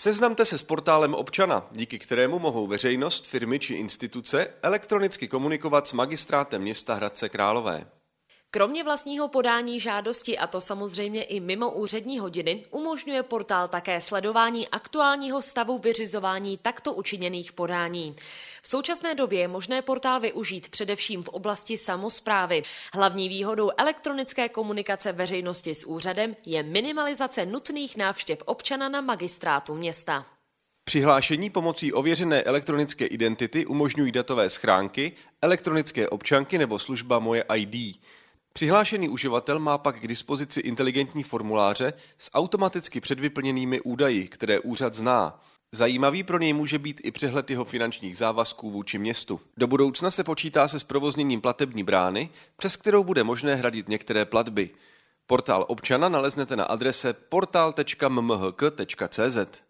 Seznamte se s portálem občana, díky kterému mohou veřejnost, firmy či instituce elektronicky komunikovat s magistrátem města Hradce Králové. Kromě vlastního podání žádosti, a to samozřejmě i mimo úřední hodiny, umožňuje portál také sledování aktuálního stavu vyřizování takto učiněných podání. V současné době je možné portál využít především v oblasti samozprávy. Hlavní výhodou elektronické komunikace veřejnosti s úřadem je minimalizace nutných návštěv občana na magistrátu města. Přihlášení pomocí ověřené elektronické identity umožňují datové schránky, elektronické občanky nebo služba Moje ID. Přihlášený uživatel má pak k dispozici inteligentní formuláře s automaticky předvyplněnými údaji, které úřad zná. Zajímavý pro něj může být i přehled jeho finančních závazků vůči městu. Do budoucna se počítá se zprovozněním platební brány, přes kterou bude možné hradit některé platby. Portál občana naleznete na adrese portal.mhk.cz.